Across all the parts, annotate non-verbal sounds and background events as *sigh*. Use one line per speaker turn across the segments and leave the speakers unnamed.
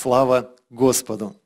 Слава Господу!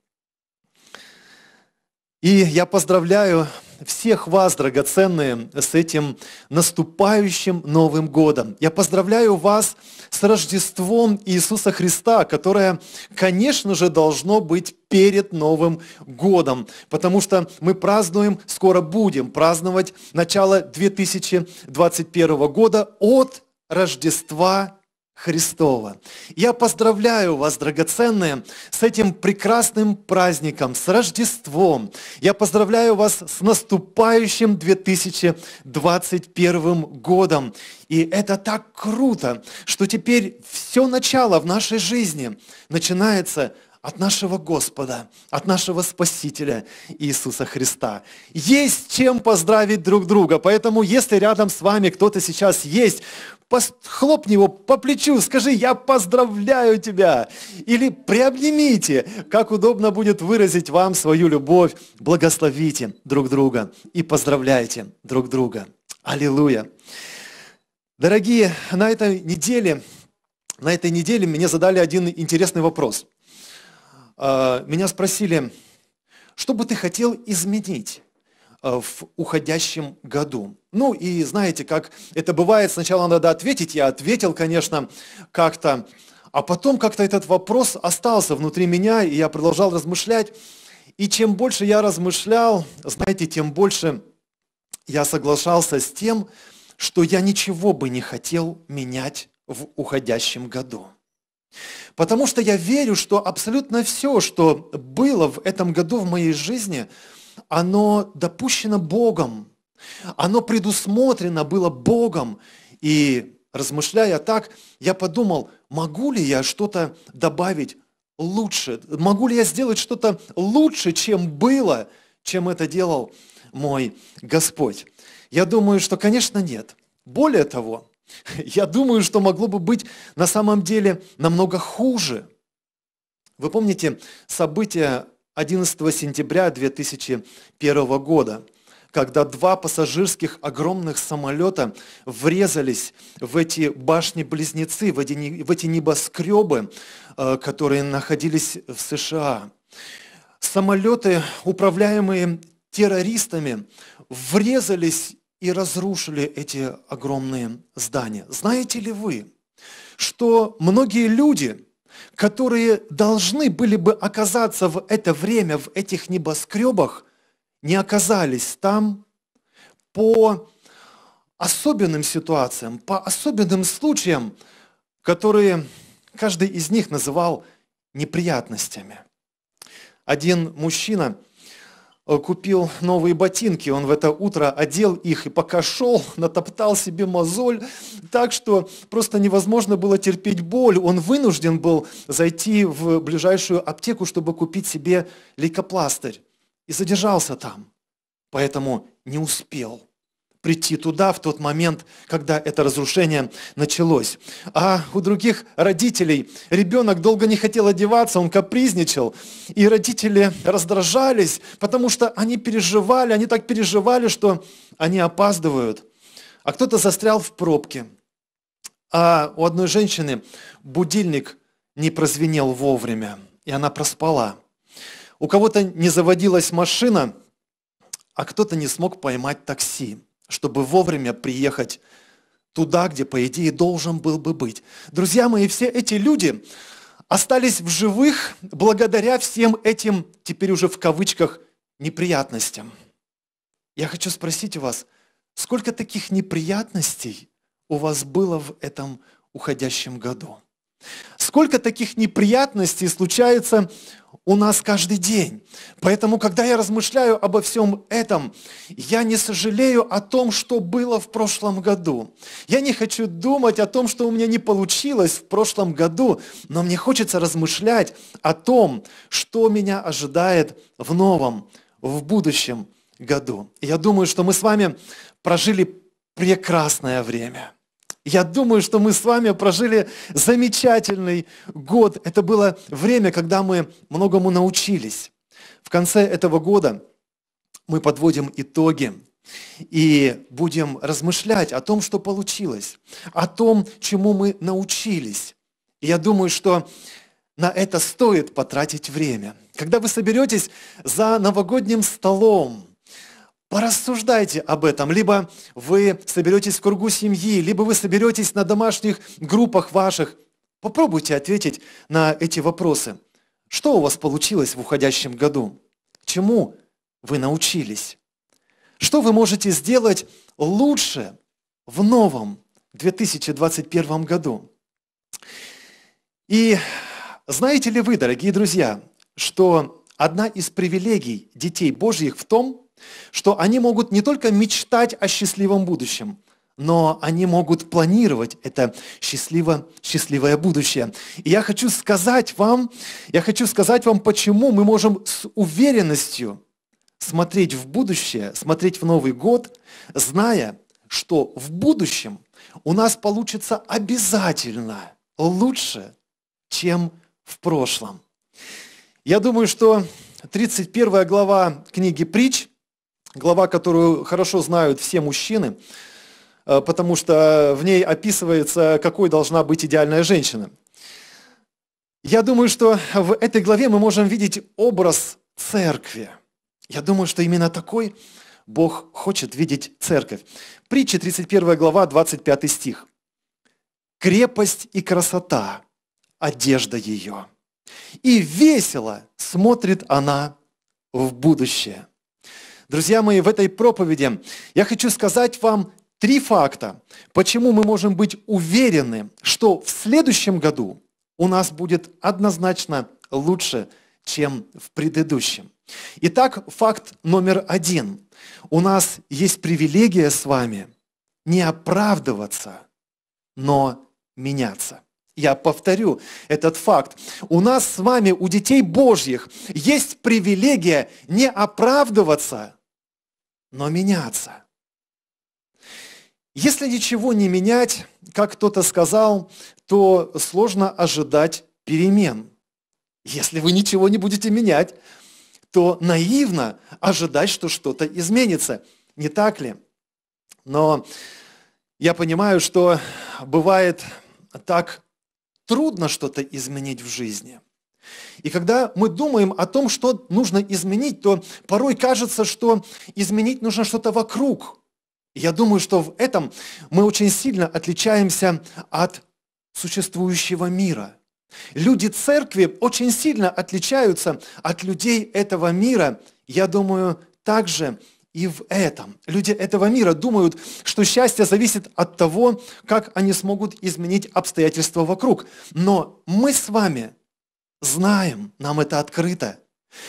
И я поздравляю всех вас, драгоценные, с этим наступающим Новым Годом. Я поздравляю вас с Рождеством Иисуса Христа, которое, конечно же, должно быть перед Новым Годом, потому что мы празднуем, скоро будем праздновать начало 2021 года от Рождества Христова. Я поздравляю вас, драгоценные, с этим прекрасным праздником, с Рождеством. Я поздравляю вас с наступающим 2021 годом. И это так круто, что теперь все начало в нашей жизни начинается от нашего Господа, от нашего Спасителя Иисуса Христа. Есть чем поздравить друг друга, поэтому если рядом с вами кто-то сейчас есть, хлопни его по плечу, скажи «Я поздравляю тебя!» Или приобнимите, как удобно будет выразить вам свою любовь. Благословите друг друга и поздравляйте друг друга. Аллилуйя! Дорогие, на этой неделе, на этой неделе мне задали один интересный вопрос. А, меня спросили, что бы ты хотел изменить Э, в уходящем году. Ну и знаете, как это бывает, сначала надо ответить, я ответил, конечно, как-то, а потом как-то этот вопрос остался внутри меня, и я продолжал размышлять. И чем больше я размышлял, знаете, тем больше я соглашался с тем, что я ничего бы не хотел менять в уходящем году. Потому что я верю, что абсолютно все, что было в этом году в моей жизни – оно допущено Богом, оно предусмотрено было Богом. И размышляя так, я подумал, могу ли я что-то добавить лучше, могу ли я сделать что-то лучше, чем было, чем это делал мой Господь. Я думаю, что, конечно, нет. Более того, *laughs* я думаю, что могло бы быть на самом деле намного хуже. Вы помните события 11 сентября 2001 года, когда два пассажирских огромных самолета врезались в эти башни-близнецы, в эти, небоскребы, э, которые находились в США. Самолеты, управляемые террористами, врезались и разрушили эти огромные здания. Знаете ли вы, что многие люди, которые должны были бы оказаться в это время в этих небоскребах, не оказались там по особенным ситуациям, по особенным случаям, которые каждый из них называл неприятностями. Один мужчина – Э, купил новые ботинки, он в это утро одел их и пока шел, *laughs* натоптал себе мозоль, так что просто невозможно было терпеть боль. Он вынужден был зайти в ближайшую аптеку, чтобы купить себе лейкопластырь и задержался там, поэтому не успел прийти туда в тот момент, когда это разрушение началось. А у других родителей ребенок долго не хотел одеваться, он капризничал. И родители раздражались, потому что они переживали, они так переживали, что они опаздывают. А кто-то застрял в пробке. А у одной женщины будильник не прозвенел вовремя, и она проспала. У кого-то не заводилась машина, а кто-то не смог поймать такси чтобы вовремя приехать туда, где, по идее, должен был бы быть. Друзья мои, все эти люди остались в живых благодаря всем этим, теперь уже в кавычках, неприятностям. Я хочу спросить у вас, сколько таких неприятностей у вас было в этом уходящем году? Сколько таких неприятностей случается у нас каждый день. Поэтому, когда я размышляю обо всем этом, я не сожалею о том, что было в прошлом году. Я не хочу думать о том, что у меня не получилось в прошлом году, но мне хочется размышлять о том, что меня ожидает в новом, в будущем году. я думаю, что мы с вами прожили прекрасное время. Я думаю, что мы с вами прожили замечательный год. Это было время, когда мы многому научились. В конце этого года мы подводим итоги и будем размышлять о том, что получилось, о том, чему мы научились. И я думаю, что на это стоит потратить время. Когда вы соберетесь за новогодним столом, Порассуждайте об этом. Либо вы соберетесь в кругу семьи, либо вы соберетесь на домашних группах ваших. Попробуйте ответить на эти вопросы. Что у вас получилось в уходящем году? Чему вы научились? Что вы можете сделать лучше в новом 2021 году? И знаете ли вы, дорогие друзья, что одна из привилегий детей Божьих в том, что они могут не только мечтать о счастливом будущем, но они могут планировать это счастливо, счастливое будущее. И я хочу сказать вам, я хочу сказать вам, почему мы можем с уверенностью смотреть в будущее, смотреть в Новый год, зная, что в будущем у нас получится обязательно лучше, чем в прошлом. Я думаю, что 31 глава книги «Притч» глава, которую хорошо знают все мужчины, э, потому что в ней описывается, какой должна быть идеальная женщина. Я думаю, что в этой главе мы можем видеть образ церкви. Я думаю, что именно такой Бог хочет видеть церковь. Притча 31 глава, 25 стих. «Крепость и красота – одежда ее, и весело смотрит она в будущее». Друзья мои, в этой проповеди я хочу сказать вам три факта, почему мы можем быть уверены, что в следующем году у нас будет однозначно лучше, чем в предыдущем. Итак, факт номер один. У нас есть привилегия с вами не оправдываться, но меняться. Я повторю этот факт. У нас с вами, у детей Божьих, есть привилегия не оправдываться, но меняться. Если ничего не менять, как кто-то сказал, то сложно ожидать перемен. Если вы ничего не будете менять, то наивно ожидать, что что-то изменится. Не так ли? Но я понимаю, что бывает так трудно что-то изменить в жизни. И когда мы думаем о том, что нужно изменить, то порой кажется, что изменить нужно что-то вокруг. я думаю, что в этом мы очень сильно отличаемся от существующего мира. Люди церкви очень сильно отличаются от людей этого мира, я думаю, также и в этом. Люди этого мира думают, что счастье зависит от того, как они смогут изменить обстоятельства вокруг. Но мы с вами знаем, нам это открыто,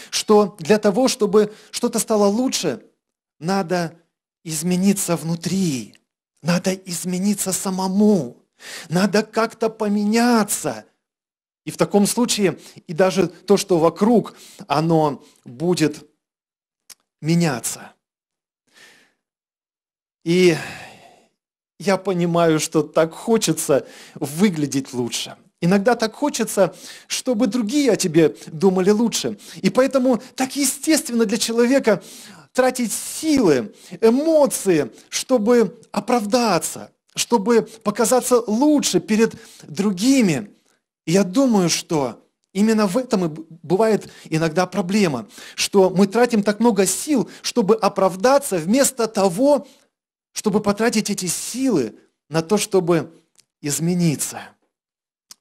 что для того, чтобы что-то стало лучше, надо измениться внутри, надо измениться самому, надо как-то поменяться. И в таком случае и даже то, что вокруг, оно будет меняться. И я понимаю, что так хочется выглядеть лучше. Иногда так хочется, чтобы другие о тебе думали лучше. И поэтому так естественно для человека тратить силы, эмоции, чтобы оправдаться, чтобы показаться лучше перед другими. И я думаю, что Именно в этом и бывает иногда проблема, что мы тратим так много сил, чтобы оправдаться вместо того, чтобы потратить эти силы на то, чтобы измениться.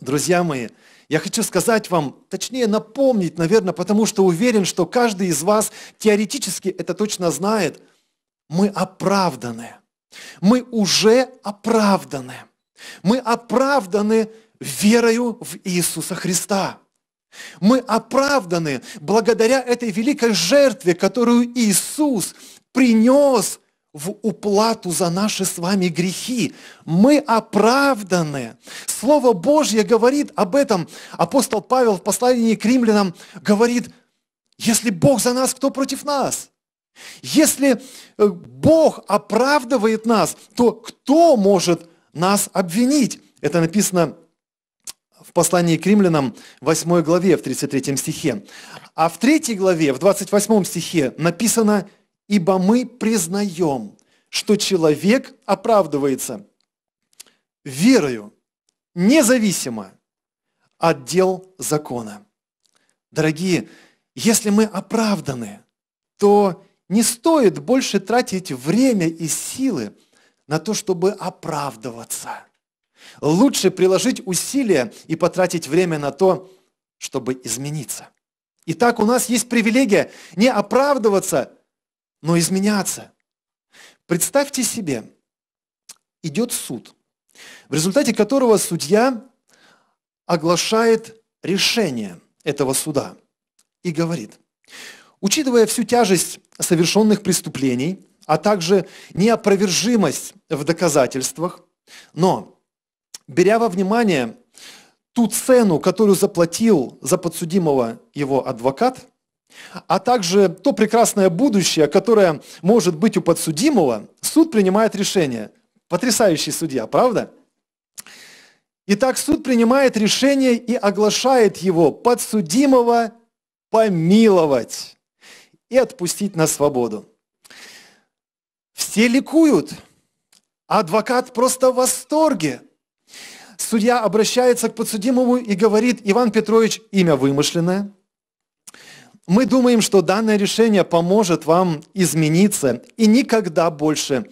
Друзья мои, я хочу сказать вам, точнее напомнить, наверное, потому что уверен, что каждый из вас теоретически это точно знает. Мы оправданы. Мы уже оправданы. Мы оправданы верою в Иисуса Христа. Мы оправданы благодаря этой великой жертве, которую Иисус принес в уплату за наши с вами грехи. Мы оправданы. Слово Божье говорит об этом. Апостол Павел в послании к римлянам говорит, если Бог за нас, кто против нас? Если э, Бог оправдывает нас, то кто может нас обвинить? Это написано в послании к римлянам 8 главе, в 33 стихе. А в 3 главе, в 28 стихе написано – ибо мы признаем, что человек оправдывается верою, независимо от дел закона. Дорогие, если мы оправданы, то не стоит больше тратить время и силы на то, чтобы оправдываться. Лучше приложить усилия и потратить время на то, чтобы измениться. Итак, у нас есть привилегия не оправдываться, но изменяться. Представьте себе, идет суд, в результате которого судья оглашает решение этого суда и говорит, учитывая всю тяжесть совершенных преступлений, а также неопровержимость в доказательствах, но беря во внимание ту цену, которую заплатил за подсудимого его адвокат, а также то прекрасное будущее, которое может быть у подсудимого, суд принимает решение. Потрясающий судья, правда? Итак, суд принимает решение и оглашает его подсудимого помиловать и отпустить на свободу. Все ликуют, а адвокат просто в восторге. Судья обращается к подсудимому и говорит, Иван Петрович, имя вымышленное, мы думаем, что данное решение поможет вам измениться и никогда больше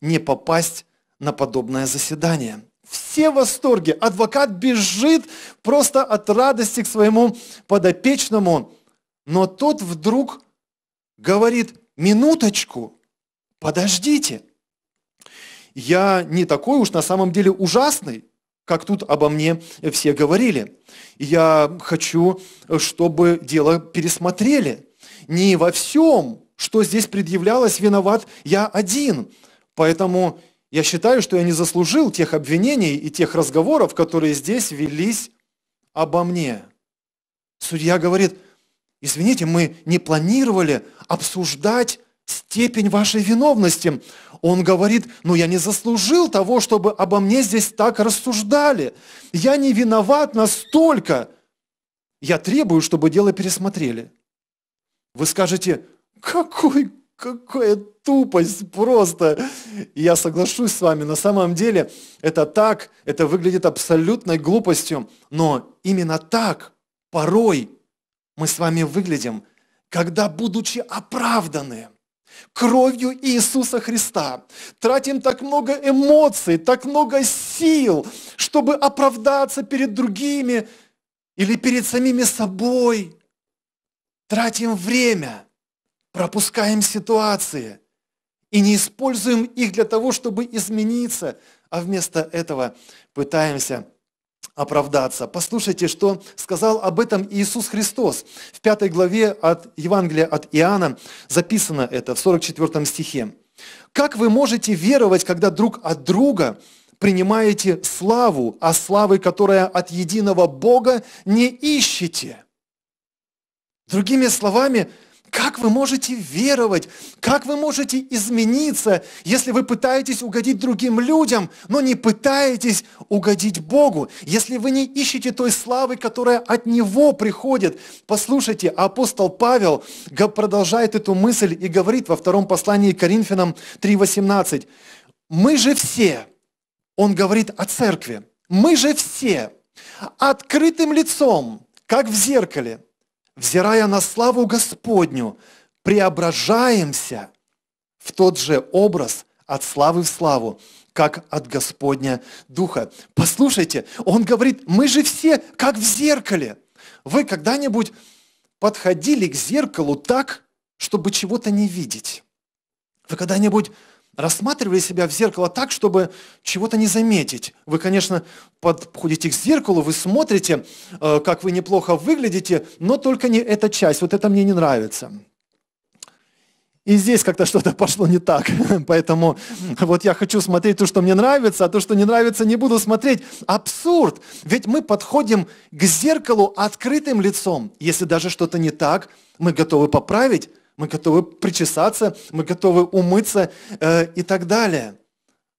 не попасть на подобное заседание. Все в восторге. Адвокат бежит просто от радости к своему подопечному. Но тот вдруг говорит, минуточку, подождите. Я не такой уж на самом деле ужасный как тут обо мне все говорили. я хочу, чтобы дело пересмотрели. Не во всем, что здесь предъявлялось, виноват я один. Поэтому я считаю, что я не заслужил тех обвинений и тех разговоров, которые здесь велись обо мне. Судья говорит, извините, мы не планировали обсуждать степень вашей виновности. Он говорит, ну я не заслужил того, чтобы обо мне здесь так рассуждали. Я не виноват настолько. Я требую, чтобы дело пересмотрели. Вы скажете, какой, какая тупость просто. я соглашусь с вами, на самом деле это так, это выглядит абсолютной глупостью, но именно так порой мы с вами выглядим, когда, будучи оправданы, кровью Иисуса Христа, тратим так много эмоций, так много сил, чтобы оправдаться перед другими или перед самими собой. Тратим время, пропускаем ситуации и не используем их для того, чтобы измениться, а вместо этого пытаемся оправдаться. Послушайте, что сказал об этом Иисус Христос. В пятой главе от Евангелия от Иоанна записано это в 44 стихе. «Как вы можете веровать, когда друг от друга принимаете славу, а славы, которая от единого Бога, не ищете?» Другими словами, как вы можете веровать? Как вы можете измениться, если вы пытаетесь угодить другим людям, но не пытаетесь угодить Богу? Если вы не ищете той славы, которая от Него приходит? Послушайте, апостол Павел продолжает эту мысль и говорит во втором послании к Коринфянам 3.18. «Мы же все, он говорит о церкви, мы же все открытым лицом, как в зеркале – взирая на славу Господню, преображаемся в тот же образ от славы в славу, как от Господня Духа. Послушайте, он говорит, мы же все как в зеркале. Вы когда-нибудь подходили к зеркалу так, чтобы чего-то не видеть? Вы когда-нибудь рассматривали себя в зеркало так, чтобы чего-то не заметить. Вы, конечно, подходите к зеркалу, вы смотрите, э, как вы неплохо выглядите, но только не эта часть, вот это мне не нравится. И здесь как-то что-то пошло не так. *laughs* Поэтому вот я хочу смотреть то, что мне нравится, а то, что не нравится, не буду смотреть. Абсурд! Ведь мы подходим к зеркалу открытым лицом. Если даже что-то не так, мы готовы поправить, мы готовы причесаться, мы готовы умыться э, и так далее.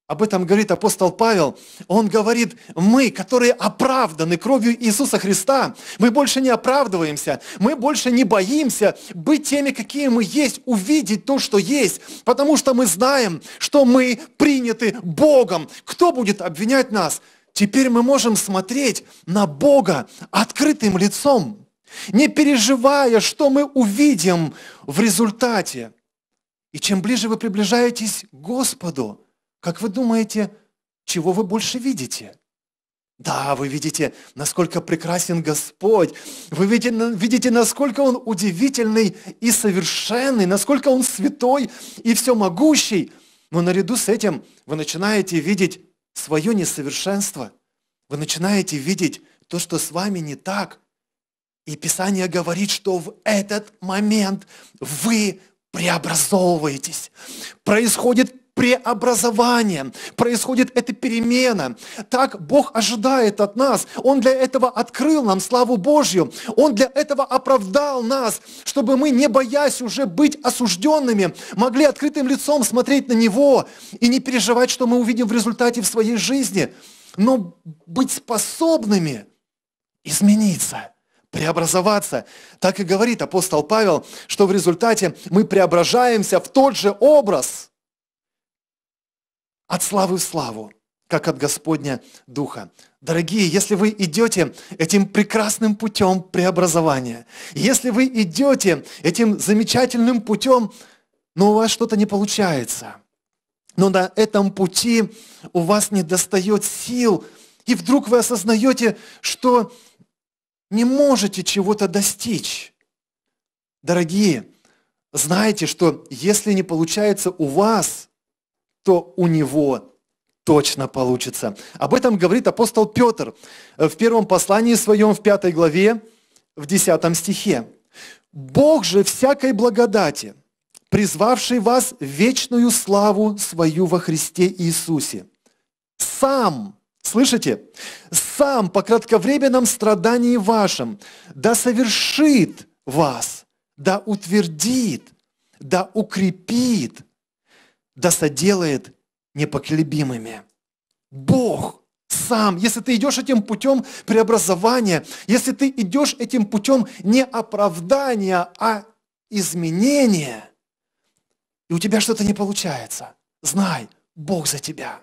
Об этом говорит апостол Павел. Он говорит, мы, которые оправданы кровью Иисуса Христа, мы больше не оправдываемся, мы больше не боимся быть теми, какие мы есть, увидеть то, что есть, потому что мы знаем, что мы приняты Богом. Кто будет обвинять нас? Теперь мы можем смотреть на Бога открытым лицом не переживая, что мы увидим в результате. И чем ближе вы приближаетесь к Господу, как вы думаете, чего вы больше видите? Да, вы видите, насколько прекрасен Господь, вы видите, видите, насколько Он удивительный и совершенный, насколько Он святой и всемогущий. Но наряду с этим вы начинаете видеть свое несовершенство, вы начинаете видеть то, что с вами не так – и Писание говорит, что в этот момент вы преобразовываетесь. Происходит преобразование, происходит эта перемена. Так Бог ожидает от нас. Он для этого открыл нам славу Божью. Он для этого оправдал нас, чтобы мы, не боясь уже быть осужденными, могли открытым лицом смотреть на Него и не переживать, что мы увидим в результате в своей жизни, но быть способными измениться преобразоваться. Так и говорит апостол Павел, что в результате мы преображаемся в тот же образ от славы в славу, как от Господня Духа. Дорогие, если вы идете этим прекрасным путем преобразования, если вы идете этим замечательным путем, но у вас что-то не получается, но на этом пути у вас не достает сил, и вдруг вы осознаете, что не можете чего-то достичь. Дорогие, Знаете, что если не получается у вас, то у него точно получится. Об этом говорит апостол Петр в первом послании своем, в пятой главе, в десятом стихе. «Бог же всякой благодати, призвавший вас в вечную славу свою во Христе Иисусе, сам Слышите? «Сам по кратковременном страдании вашем да совершит вас, да утвердит, да укрепит, да соделает непоколебимыми». Бог – сам, если ты идешь этим путем преобразования, если ты идешь этим путем не оправдания, а изменения, и у тебя что-то не получается, знай, Бог за тебя.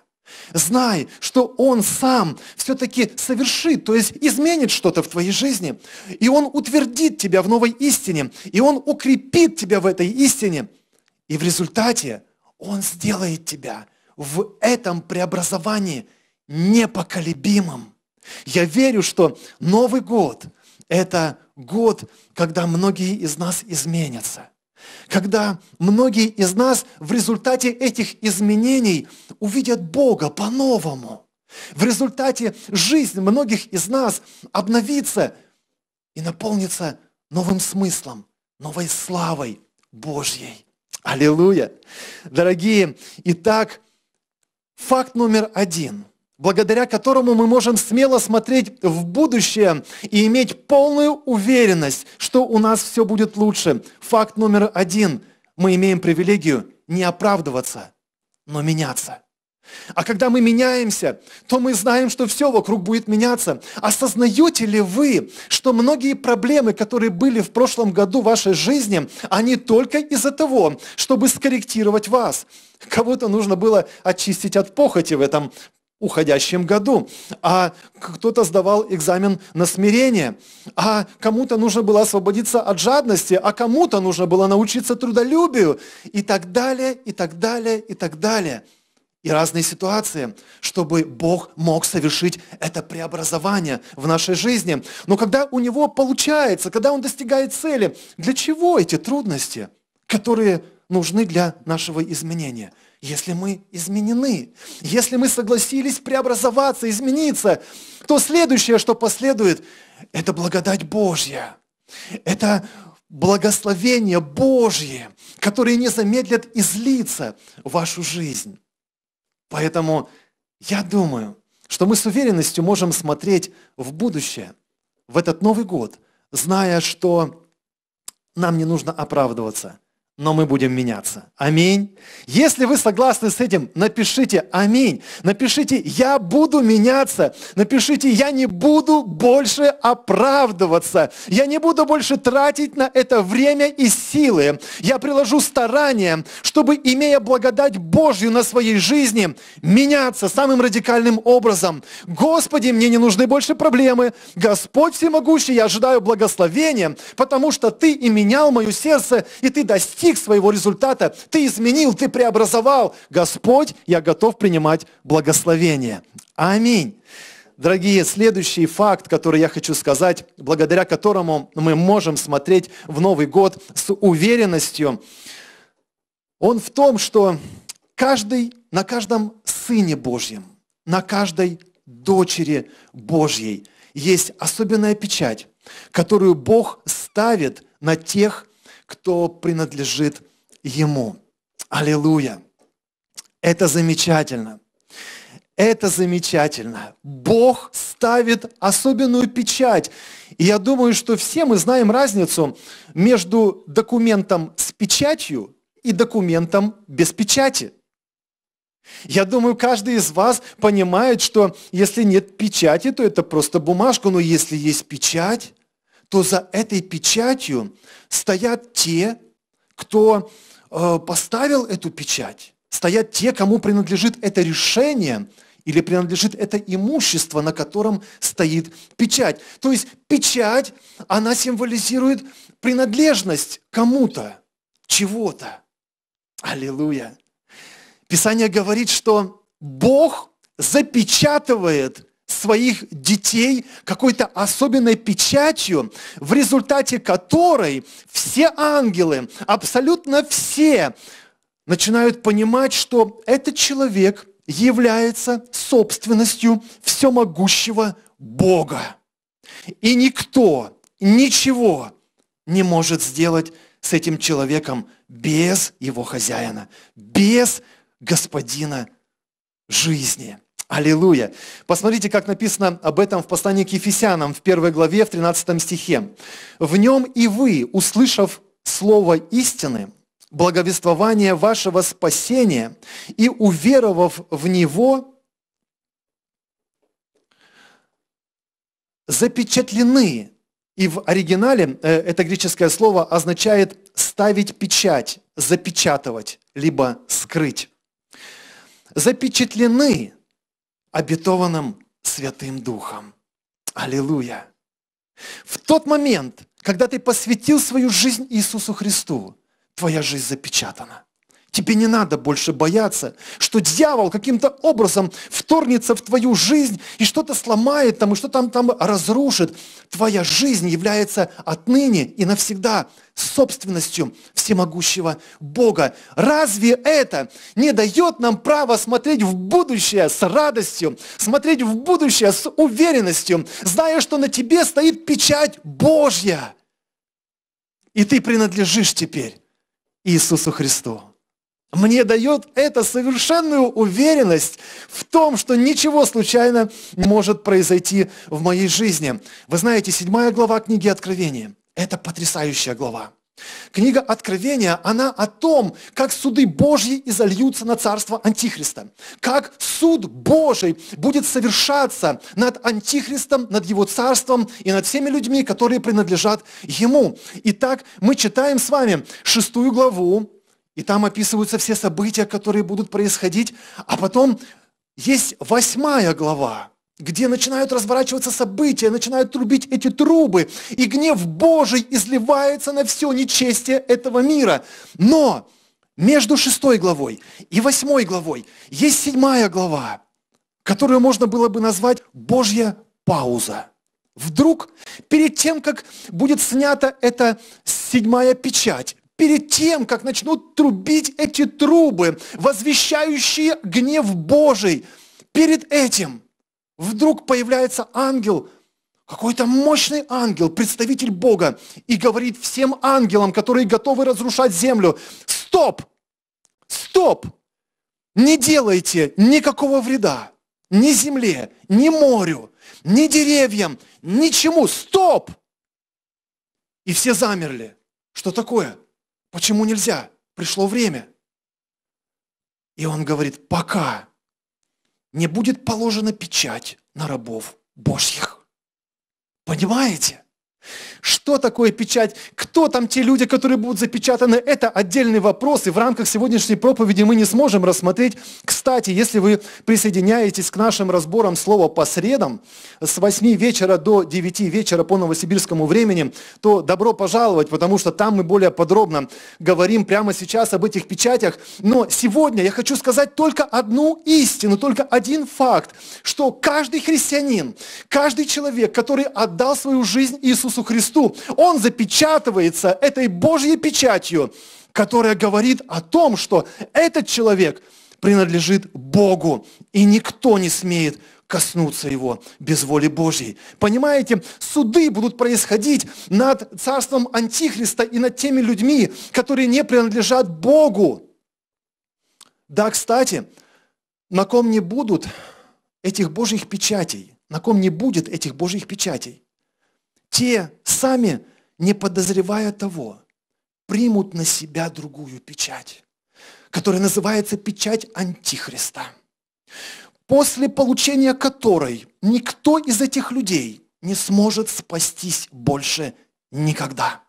Знай, что Он сам все-таки совершит, то есть изменит что-то в твоей жизни. И Он утвердит тебя в новой истине, и Он укрепит тебя в этой истине. И в результате Он сделает тебя в этом преобразовании непоколебимым. Я верю, что Новый год – это год, когда многие из нас изменятся когда многие из нас в результате этих изменений увидят Бога по-новому. В результате жизнь многих из нас обновится и наполнится новым смыслом, новой славой Божьей. Аллилуйя! Дорогие, итак, факт номер один благодаря которому мы можем смело смотреть в будущее и иметь полную уверенность, что у нас все будет лучше. Факт номер один. Мы имеем привилегию не оправдываться, но меняться. А когда мы меняемся, то мы знаем, что все вокруг будет меняться. Осознаете ли вы, что многие проблемы, которые были в прошлом году в вашей жизни, они только из-за того, чтобы скорректировать вас? Кого-то нужно было очистить от похоти в этом уходящем году, а кто-то сдавал экзамен на смирение, а кому-то нужно было освободиться от жадности, а кому-то нужно было научиться трудолюбию и так далее, и так далее, и так далее. И разные ситуации, чтобы Бог мог совершить это преобразование в нашей жизни. Но когда у него получается, когда он достигает цели, для чего эти трудности, которые нужны для нашего изменения – если мы изменены, если мы согласились преобразоваться, измениться, то следующее, что последует, это благодать Божья. Это благословение Божье, которое не замедлят излиться в вашу жизнь. Поэтому я думаю, что мы с уверенностью можем смотреть в будущее, в этот Новый год, зная, что нам не нужно оправдываться – но мы будем меняться. Аминь. Если вы согласны с этим, напишите «Аминь». Напишите «Я буду меняться». Напишите «Я не буду больше оправдываться». Я не буду больше тратить на это время и силы. Я приложу старания, чтобы, имея благодать Божью на своей жизни, меняться самым радикальным образом. Господи, мне не нужны больше проблемы. Господь Всемогущий, я ожидаю благословения, потому что Ты и менял мое сердце, и Ты достиг достиг своего результата, ты изменил, ты преобразовал. Господь, я готов принимать благословение. Аминь. Дорогие, следующий факт, который я хочу сказать, благодаря которому мы можем смотреть в Новый год с уверенностью, он в том, что каждый, на каждом Сыне Божьем, на каждой дочери Божьей есть особенная печать, которую Бог ставит на тех, кто принадлежит Ему. Аллилуйя! Это замечательно. Это замечательно. Бог ставит особенную печать. И я думаю, что все мы знаем разницу между документом с печатью и документом без печати. Я думаю, каждый из вас понимает, что если нет печати, то это просто бумажка, но если есть печать, то за этой печатью стоят те, кто э, поставил эту печать, стоят те, кому принадлежит это решение или принадлежит это имущество, на котором стоит печать. То есть печать, она символизирует принадлежность кому-то, чего-то. Аллилуйя. Писание говорит, что Бог запечатывает своих детей какой-то особенной печатью, в результате которой все ангелы, абсолютно все, начинают понимать, что этот человек является собственностью всемогущего Бога. И никто, ничего не может сделать с этим человеком без его хозяина, без господина жизни. Аллилуйя! Посмотрите, как написано об этом в послании к Ефесянам в первой главе, в 13 стихе. «В нем и вы, услышав слово истины, благовествование вашего спасения и уверовав в него, запечатлены». И в оригинале э, это греческое слово означает «ставить печать», «запечатывать», либо «скрыть». «Запечатлены» обетованным Святым Духом. Аллилуйя! В тот момент, когда ты посвятил свою жизнь Иисусу Христу, твоя жизнь запечатана. Тебе не надо больше бояться, что дьявол каким-то образом вторнется в твою жизнь и что-то сломает там, и что там там разрушит. Твоя жизнь является отныне и навсегда собственностью всемогущего Бога. Разве это не дает нам право смотреть в будущее с радостью, смотреть в будущее с уверенностью, зная, что на тебе стоит печать Божья? И ты принадлежишь теперь Иисусу Христу. Мне дает это совершенную уверенность в том, что ничего случайно не может произойти в моей жизни. Вы знаете, седьмая глава книги Откровения – это потрясающая глава. Книга Откровения, она о том, как суды Божьи изольются на царство Антихриста, как суд Божий будет совершаться над Антихристом, над его царством и над всеми людьми, которые принадлежат ему. Итак, мы читаем с вами шестую главу и там описываются все события, которые будут происходить. А потом есть восьмая глава, где начинают разворачиваться события, начинают трубить эти трубы, и гнев Божий изливается на все нечестие этого мира. Но между шестой главой и восьмой главой есть седьмая глава, которую можно было бы назвать «Божья пауза». Вдруг, перед тем, как будет снята эта седьмая печать, перед тем, как начнут трубить эти трубы, возвещающие гнев Божий, перед этим вдруг появляется ангел, какой-то мощный ангел, представитель Бога, и говорит всем ангелам, которые готовы разрушать землю, стоп, стоп, не делайте никакого вреда ни земле, ни морю, ни деревьям, ничему, стоп! И все замерли. Что такое? Почему нельзя? Пришло время. И он говорит, пока не будет положена печать на рабов Божьих. Понимаете? Что такое печать? Кто там те люди, которые будут запечатаны? Это отдельный вопрос, и в рамках сегодняшней проповеди мы не сможем рассмотреть. Кстати, если вы присоединяетесь к нашим разборам слова по средам с 8 вечера до 9 вечера по новосибирскому времени, то добро пожаловать, потому что там мы более подробно говорим прямо сейчас об этих печатях. Но сегодня я хочу сказать только одну истину, только один факт, что каждый христианин, каждый человек, который отдал свою жизнь Иисусу, Иисусу Христу, он запечатывается этой Божьей печатью, которая говорит о том, что этот человек принадлежит Богу, и никто не смеет коснуться его без воли Божьей. Понимаете, суды будут происходить над царством Антихриста и над теми людьми, которые не принадлежат Богу. Да, кстати, на ком не будут этих Божьих печатей, на ком не будет этих Божьих печатей те сами, не подозревая того, примут на себя другую печать, которая называется печать Антихриста, после получения которой никто из этих людей не сможет спастись больше никогда.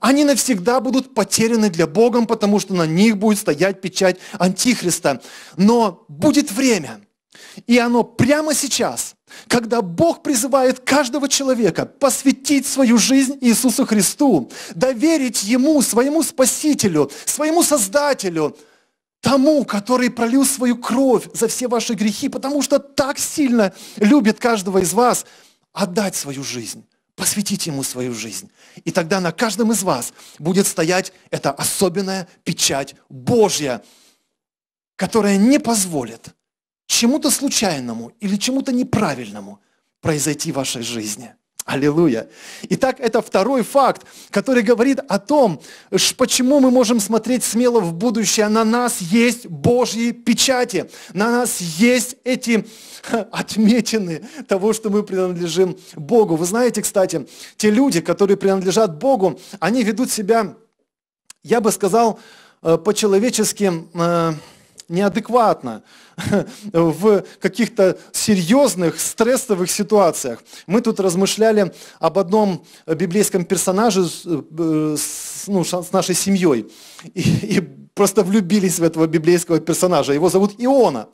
Они навсегда будут потеряны для Бога, потому что на них будет стоять печать Антихриста. Но будет время – и оно прямо сейчас, когда Бог призывает каждого человека посвятить свою жизнь Иисусу Христу, доверить Ему, своему Спасителю, своему Создателю, тому, который пролил свою кровь за все ваши грехи, потому что так сильно любит каждого из вас, отдать свою жизнь, посвятить Ему свою жизнь. И тогда на каждом из вас будет стоять эта особенная печать Божья, которая не позволит – чему-то случайному или чему-то неправильному произойти в вашей жизни. Аллилуйя. Итак, это второй факт, который говорит о том, почему мы можем смотреть смело в будущее. На нас есть Божьи печати, на нас есть эти отметины того, что мы принадлежим Богу. Вы знаете, кстати, те люди, которые принадлежат Богу, они ведут себя, я бы сказал, э, по-человечески э, неадекватно *laughs* в каких-то серьезных стрессовых ситуациях. Мы тут размышляли об одном библейском персонаже э, ну, с нашей семьей *laughs* и, и просто влюбились в этого библейского персонажа. Его зовут Иона.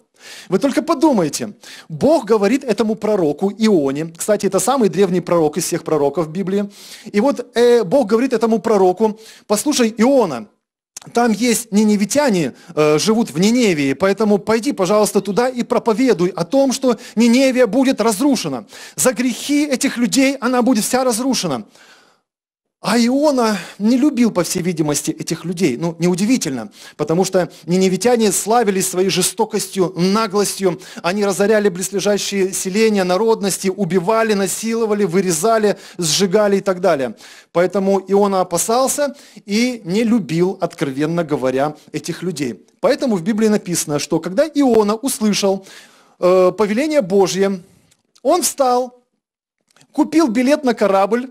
Вы только подумайте, Бог говорит этому пророку Ионе, кстати, это самый древний пророк из всех пророков Библии, и вот э, Бог говорит этому пророку, послушай, Иона, там есть ниневитяне, э, живут в Ниневии, поэтому пойди, пожалуйста, туда и проповедуй о том, что Ниневия будет разрушена. За грехи этих людей она будет вся разрушена. А Иона не любил, по всей видимости, этих людей. Ну, неудивительно, потому что ниневитяне славились своей жестокостью, наглостью. Они разоряли близлежащие селения, народности, убивали, насиловали, вырезали, сжигали и так далее. Поэтому Иона опасался и не любил, откровенно говоря, этих людей. Поэтому в Библии написано, что когда Иона услышал э, повеление Божье, он встал, купил билет на корабль,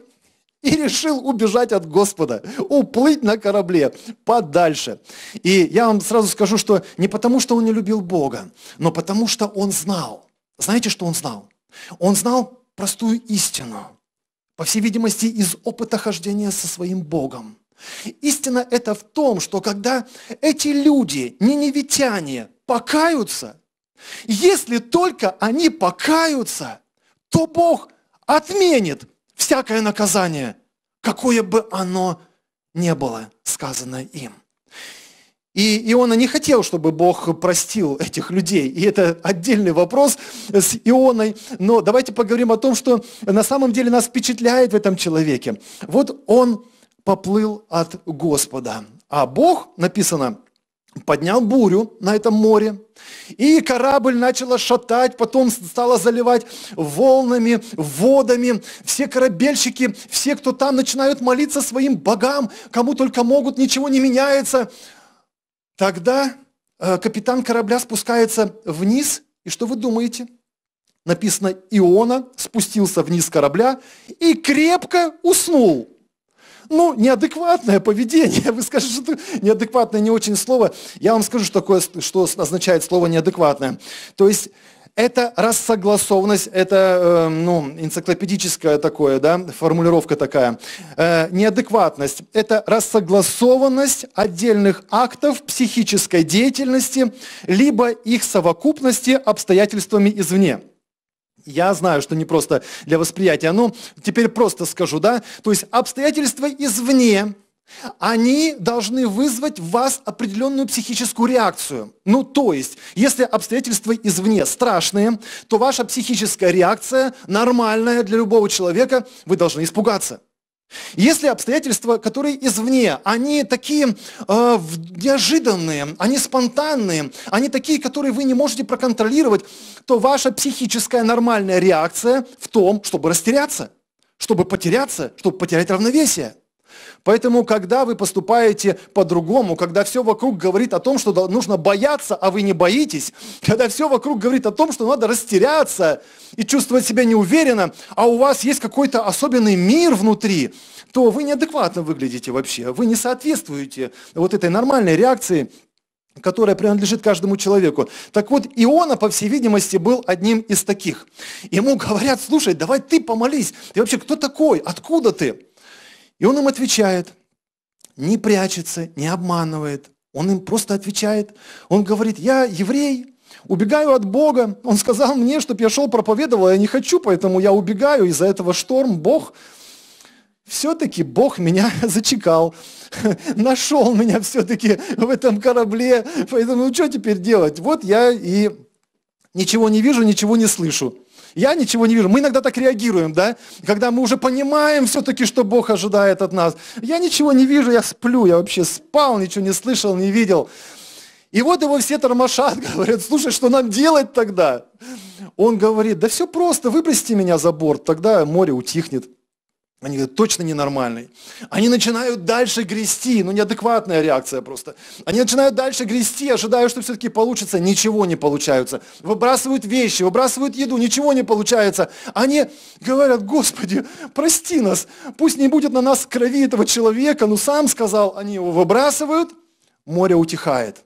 и решил убежать от Господа, уплыть на корабле подальше. И я вам сразу скажу, что не потому, что он не любил Бога, но потому, что он знал. Знаете, что он знал? Он знал простую истину, по всей видимости, из опыта хождения со своим Богом. Истина это в том, что когда эти люди, ниневитяне, покаются, если только они покаются, то Бог отменит всякое наказание, какое бы оно ни было сказано им. И Иона не хотел, чтобы Бог простил этих людей. И это отдельный вопрос с Ионой. Но давайте поговорим о том, что на самом деле нас впечатляет в этом человеке. Вот он поплыл от Господа. А Бог, написано, поднял бурю на этом море, и корабль начала шатать, потом стало заливать волнами, водами. Все корабельщики, все, кто там, начинают молиться своим богам, кому только могут, ничего не меняется. Тогда э, капитан корабля спускается вниз, и что вы думаете? Написано, Иона спустился вниз корабля и крепко уснул ну, неадекватное поведение. *laughs* Вы скажете, что это неадекватное не очень слово. Я вам скажу, что такое, что означает слово неадекватное. То есть это рассогласованность, это эм, ну, энциклопедическая такое, да, формулировка такая. Э, неадекватность – это рассогласованность отдельных актов психической деятельности, либо их совокупности обстоятельствами извне. Я знаю, что не просто для восприятия, ну теперь просто скажу, да? То есть обстоятельства извне, они должны вызвать в вас определенную психическую реакцию. Ну, то есть, если обстоятельства извне страшные, то ваша психическая реакция, нормальная для любого человека, вы должны испугаться. Если обстоятельства, которые извне, они такие э, неожиданные, они спонтанные, они такие, которые вы не можете проконтролировать, то ваша психическая нормальная реакция в том, чтобы растеряться, чтобы потеряться, чтобы потерять равновесие – Поэтому, когда вы поступаете по-другому, когда все вокруг говорит о том, что нужно бояться, а вы не боитесь, когда все вокруг говорит о том, что надо растеряться и чувствовать себя неуверенно, а у вас есть какой-то особенный мир внутри, то вы неадекватно выглядите вообще, вы не соответствуете вот этой нормальной реакции, которая принадлежит каждому человеку. Так вот, Иона, по всей видимости, был одним из таких. Ему говорят, слушай, давай ты помолись, ты вообще кто такой, откуда ты? И он им отвечает, не прячется, не обманывает. Он им просто отвечает. Он говорит, я еврей, убегаю от Бога. Он сказал мне, чтобы я шел проповедовал, а я не хочу, поэтому я убегаю. Из-за этого шторм Бог все-таки Бог меня *laughs* зачекал, *laughs* нашел меня все-таки в этом корабле, поэтому ну что теперь делать? Вот я и ничего не вижу, ничего не слышу я ничего не вижу. Мы иногда так реагируем, да, когда мы уже понимаем все-таки, что Бог ожидает от нас. Я ничего не вижу, я сплю, я вообще спал, ничего не слышал, не видел. И вот его все тормошат, *laughs* говорят, слушай, что нам делать тогда? Он говорит, да все просто, выбросьте меня за борт, тогда море утихнет. Они говорят, точно ненормальный. Они начинают дальше грести, ну неадекватная реакция просто. Они начинают дальше грести, ожидая, что все-таки получится, ничего не получается. Выбрасывают вещи, выбрасывают еду, ничего не получается. Они говорят, Господи, прости нас, пусть не будет на нас крови этого человека, ну сам сказал, они его выбрасывают, море утихает.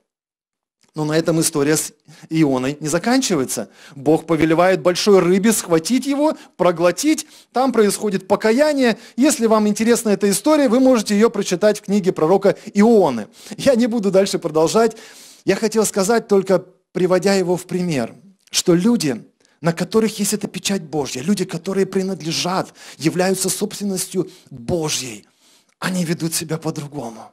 Но на этом история с Ионой не заканчивается. Бог повелевает большой рыбе схватить его, проглотить. Там происходит покаяние. Если вам интересна эта история, вы можете ее прочитать в книге пророка Ионы. Я не буду дальше продолжать. Я хотел сказать только, приводя его в пример, что люди, на которых есть эта печать Божья, люди, которые принадлежат, являются собственностью Божьей, они ведут себя по-другому.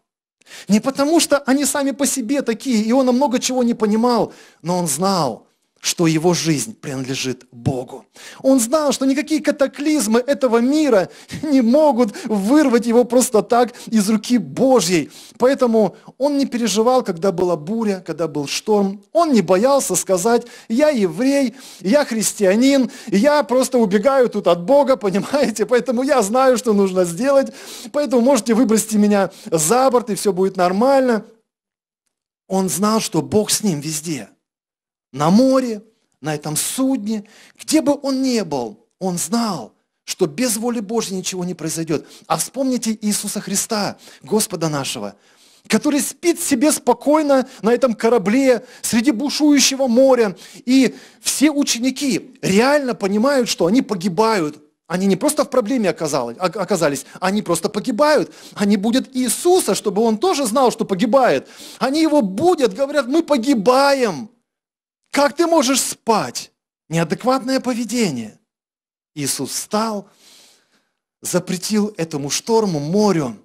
Не потому, что они сами по себе такие, и он много чего не понимал, но он знал, что его жизнь принадлежит Богу. Он знал, что никакие катаклизмы этого мира не могут вырвать его просто так из руки Божьей. Поэтому он не переживал, когда была буря, когда был шторм. Он не боялся сказать, я еврей, я христианин, я просто убегаю тут от Бога, *laughs* понимаете? Поэтому я знаю, что нужно сделать. Поэтому можете выбросить меня за борт, и все будет нормально. Он знал, что Бог с ним везде – на море, на этом судне, где бы он ни был, он знал, что без воли Божьей ничего не произойдет. А вспомните Иисуса Христа, Господа нашего, который спит себе спокойно на этом корабле среди бушующего моря. И все ученики реально понимают, что они погибают. Они не просто в проблеме оказались, они просто погибают. Они будут Иисуса, чтобы он тоже знал, что погибает. Они его будут, говорят, мы погибаем. Как ты можешь спать? Неадекватное поведение. Иисус встал, запретил этому шторму, морю.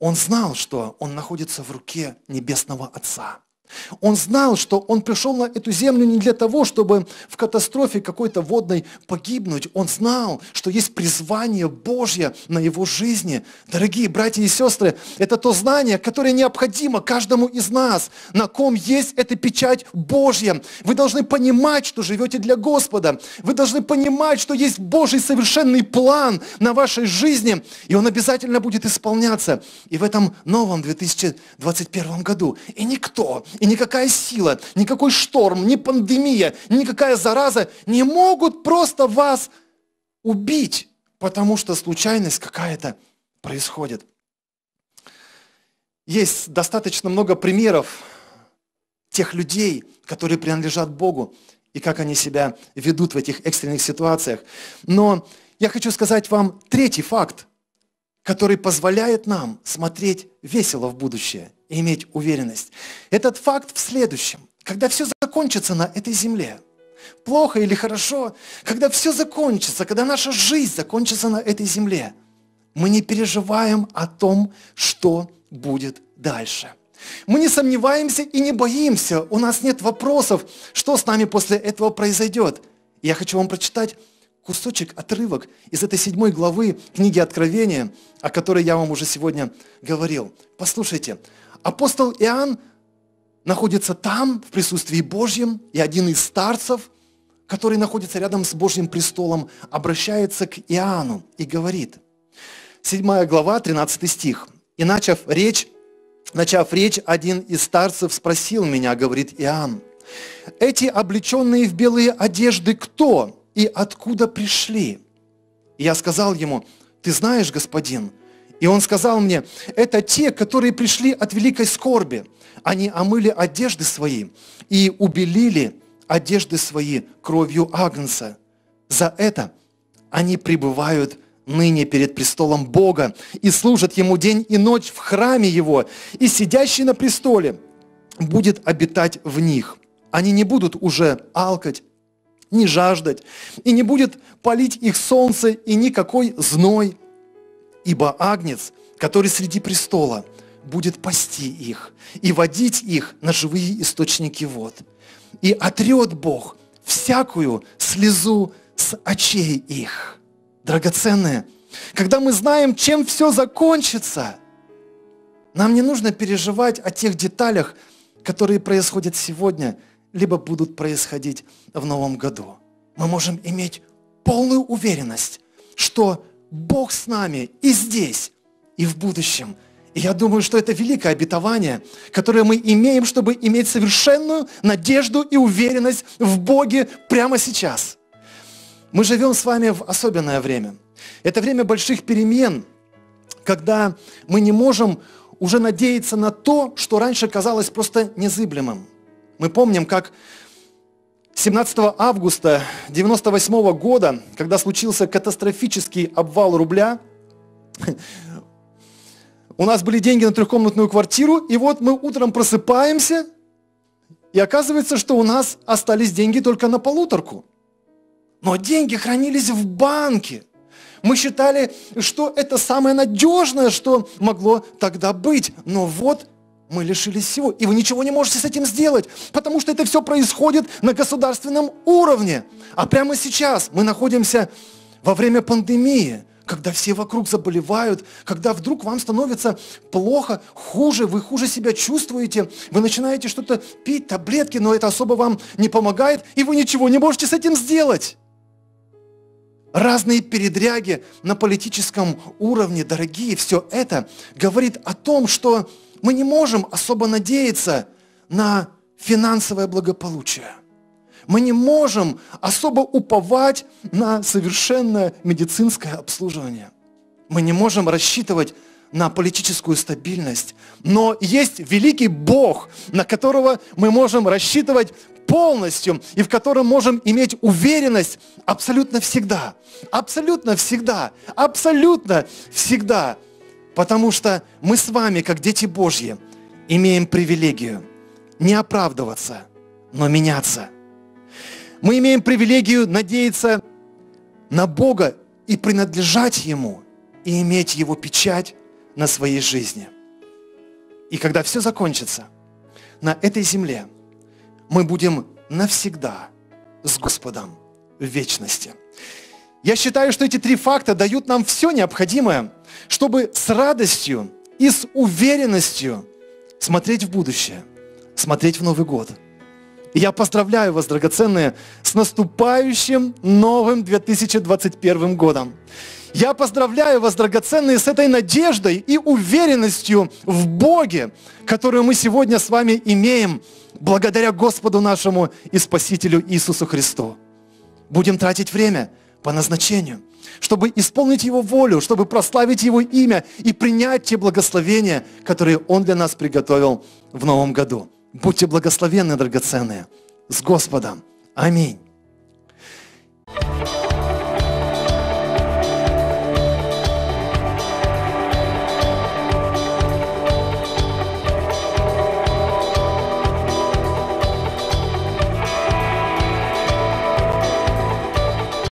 Он знал, что он находится в руке Небесного Отца. Он знал, что он пришел на эту землю не для того, чтобы в катастрофе какой-то водной погибнуть. Он знал, что есть призвание Божье на его жизни. Дорогие братья и сестры, это то знание, которое необходимо каждому из нас, на ком есть эта печать Божья. Вы должны понимать, что живете для Господа. Вы должны понимать, что есть Божий совершенный план на вашей жизни, и он обязательно будет исполняться. И в этом новом 2021 году. И никто, и никакая сила, никакой шторм, ни пандемия, никакая зараза не могут просто вас убить, потому что случайность какая-то происходит. Есть достаточно много примеров тех людей, которые принадлежат Богу, и как они себя ведут в этих экстренных ситуациях. Но я хочу сказать вам третий факт, который позволяет нам смотреть весело в будущее – иметь уверенность. Этот факт в следующем. Когда все закончится на этой земле, плохо или хорошо, когда все закончится, когда наша жизнь закончится на этой земле, мы не переживаем о том, что будет дальше. Мы не сомневаемся и не боимся. У нас нет вопросов, что с нами после этого произойдет. Я хочу вам прочитать кусочек, отрывок из этой седьмой главы книги Откровения, о которой я вам уже сегодня говорил. Послушайте, Апостол Иоанн находится там, в присутствии Божьем, и один из старцев, который находится рядом с Божьим престолом, обращается к Иоанну и говорит, 7 глава, 13 стих, «И начав речь, начав речь, один из старцев спросил меня, говорит Иоанн, эти облеченные в белые одежды кто и откуда пришли?» И я сказал ему, «Ты знаешь, господин, и он сказал мне, это те, которые пришли от великой скорби. Они омыли одежды свои и убелили одежды свои кровью Агнца. За это они пребывают ныне перед престолом Бога и служат Ему день и ночь в храме Его, и сидящий на престоле будет обитать в них. Они не будут уже алкать, не жаждать, и не будет палить их солнце и никакой зной – ибо Агнец, который среди престола, будет пасти их и водить их на живые источники вод. И отрет Бог всякую слезу с очей их. Драгоценные, когда мы знаем, чем все закончится, нам не нужно переживать о тех деталях, которые происходят сегодня, либо будут происходить в новом году. Мы можем иметь полную уверенность, что Бог с нами и здесь, и в будущем. И я думаю, что это великое обетование, которое мы имеем, чтобы иметь совершенную надежду и уверенность в Боге прямо сейчас. Мы живем с вами в особенное время. Это время больших перемен, когда мы не можем уже надеяться на то, что раньше казалось просто незыблемым. Мы помним, как 17 августа 1998 года, когда случился катастрофический обвал рубля, у нас были деньги на трехкомнатную квартиру, и вот мы утром просыпаемся, и оказывается, что у нас остались деньги только на полуторку. Но деньги хранились в банке. Мы считали, что это самое надежное, что могло тогда быть. Но вот мы лишились всего. И вы ничего не можете с этим сделать, потому что это все происходит на государственном уровне. А прямо сейчас мы находимся во время пандемии, когда все вокруг заболевают, когда вдруг вам становится плохо, хуже, вы хуже себя чувствуете, вы начинаете что-то пить, таблетки, но это особо вам не помогает, и вы ничего не можете с этим сделать. Разные передряги на политическом уровне, дорогие, все это говорит о том, что мы не можем особо надеяться на финансовое благополучие. Мы не можем особо уповать на совершенное медицинское обслуживание. Мы не можем рассчитывать на политическую стабильность. Но есть великий Бог, на которого мы можем рассчитывать полностью и в котором можем иметь уверенность абсолютно всегда. Абсолютно всегда. Абсолютно всегда. Потому что мы с вами, как дети Божьи, имеем привилегию не оправдываться, но меняться. Мы имеем привилегию надеяться на Бога и принадлежать Ему, и иметь Его печать на своей жизни. И когда все закончится, на этой земле мы будем навсегда с Господом в вечности. Я считаю, что эти три факта дают нам все необходимое – чтобы с радостью и с уверенностью смотреть в будущее, смотреть в Новый год. И я поздравляю вас, драгоценные, с наступающим новым 2021 годом. Я поздравляю вас, драгоценные, с этой надеждой и уверенностью в Боге, которую мы сегодня с вами имеем благодаря Господу нашему и Спасителю Иисусу Христу. Будем тратить время по назначению чтобы исполнить Его волю, чтобы прославить Его имя и принять те благословения, которые Он для нас приготовил в Новом году. Будьте благословенны, драгоценные, с Господом. Аминь.